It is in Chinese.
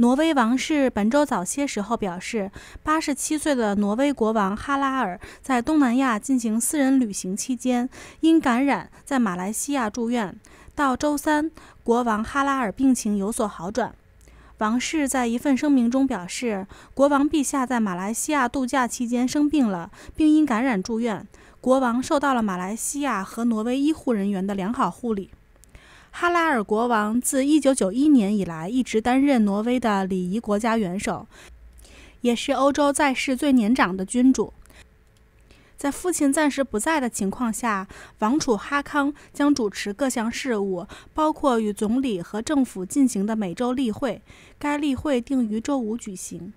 挪威王室本周早些时候表示，87岁的挪威国王哈拉尔在东南亚进行私人旅行期间因感染在马来西亚住院。到周三，国王哈拉尔病情有所好转。王室在一份声明中表示，国王陛下在马来西亚度假期间生病了，并因感染住院。国王受到了马来西亚和挪威医护人员的良好护理。哈拉尔国王自1991年以来一直担任挪威的礼仪国家元首，也是欧洲在世最年长的君主。在父亲暂时不在的情况下，王储哈康将主持各项事务，包括与总理和政府进行的每周例会。该例会定于周五举行。